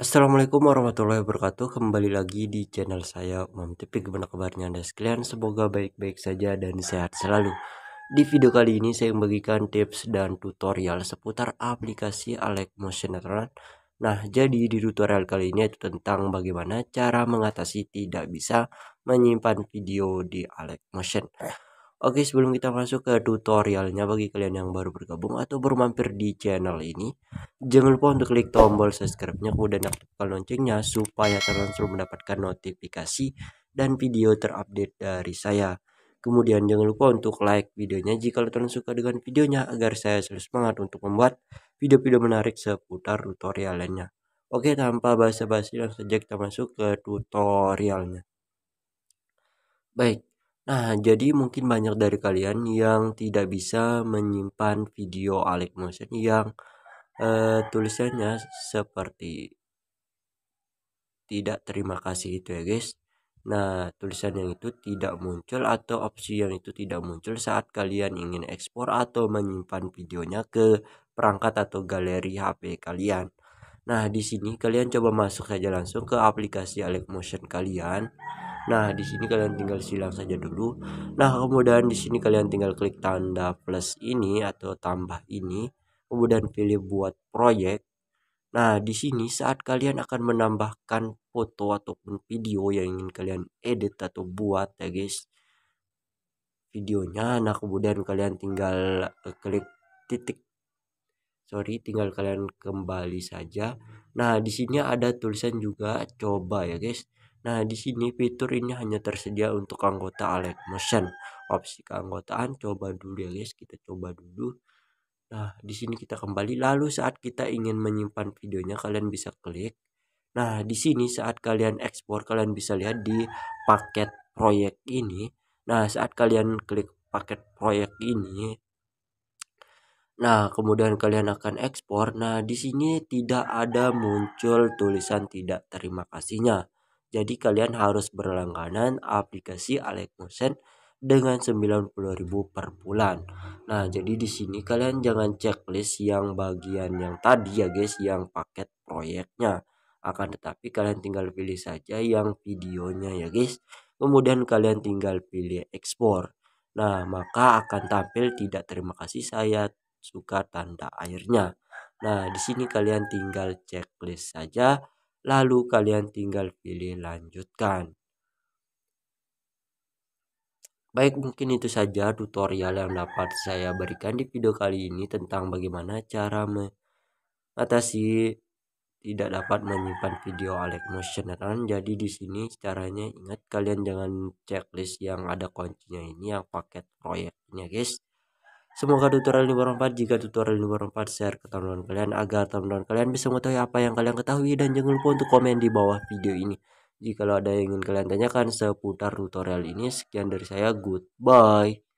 Assalamualaikum warahmatullahi wabarakatuh Kembali lagi di channel saya Umam Tepik Gimana kabarnya anda sekalian Semoga baik-baik saja dan sehat selalu Di video kali ini saya membagikan tips dan tutorial Seputar aplikasi Alec Motion Run Nah jadi di tutorial kali ini itu tentang bagaimana cara mengatasi tidak bisa menyimpan video di Alec Motion Oke sebelum kita masuk ke tutorialnya bagi kalian yang baru bergabung atau baru mampir di channel ini Jangan lupa untuk klik tombol subscribe-nya kemudian aktifkan loncengnya supaya kalian selalu mendapatkan notifikasi dan video terupdate dari saya Kemudian jangan lupa untuk like videonya jika kalian suka dengan videonya agar saya selalu semangat untuk membuat video-video menarik seputar tutorial lainnya Oke tanpa basa-basi langsung saja kita masuk ke tutorialnya Baik Nah, jadi mungkin banyak dari kalian yang tidak bisa menyimpan video Alex Motion yang eh, tulisannya seperti tidak terima kasih itu ya guys. Nah, tulisan yang itu tidak muncul atau opsi yang itu tidak muncul saat kalian ingin ekspor atau menyimpan videonya ke perangkat atau galeri HP kalian. Nah, di sini kalian coba masuk saja langsung ke aplikasi Alex Motion kalian. Nah, di sini kalian tinggal silang saja dulu. Nah, kemudian di sini kalian tinggal klik tanda plus ini atau tambah ini, kemudian pilih buat proyek. Nah, di sini saat kalian akan menambahkan foto ataupun video yang ingin kalian edit atau buat ya guys videonya nah kemudian kalian tinggal eh, klik titik sorry tinggal kalian kembali saja nah di sini ada tulisan juga coba ya guys Nah, di sini fitur ini hanya tersedia untuk anggota Alert Motion. Opsi keanggotaan coba dulu ya guys, kita coba dulu. Nah, di sini kita kembali lalu saat kita ingin menyimpan videonya kalian bisa klik. Nah, di sini saat kalian ekspor kalian bisa lihat di paket proyek ini. Nah, saat kalian klik paket proyek ini Nah, kemudian kalian akan ekspor. Nah, di sini tidak ada muncul tulisan tidak terima kasihnya. Jadi kalian harus berlangganan aplikasi Alekosen dengan 90.000 per bulan. Nah, jadi di sini kalian jangan checklist yang bagian yang tadi ya guys, yang paket proyeknya. Akan tetapi kalian tinggal pilih saja yang videonya ya guys. Kemudian kalian tinggal pilih ekspor. Nah, maka akan tampil tidak terima kasih saya suka tanda airnya. Nah, di sini kalian tinggal checklist saja lalu kalian tinggal pilih lanjutkan. Baik mungkin itu saja tutorial yang dapat saya berikan di video kali ini tentang bagaimana cara mengatasi tidak dapat menyimpan video Motion dan nah, jadi di sini caranya ingat kalian jangan checklist yang ada kuncinya ini yang paket proyeknya guys Semoga tutorial ini bermanfaat. Jika tutorial ini bermanfaat, share ke teman-teman kalian agar teman-teman kalian bisa mengetahui apa yang kalian ketahui dan jangan lupa untuk komen di bawah video ini. Jika ada yang ingin kalian tanyakan seputar tutorial ini, sekian dari saya. Goodbye.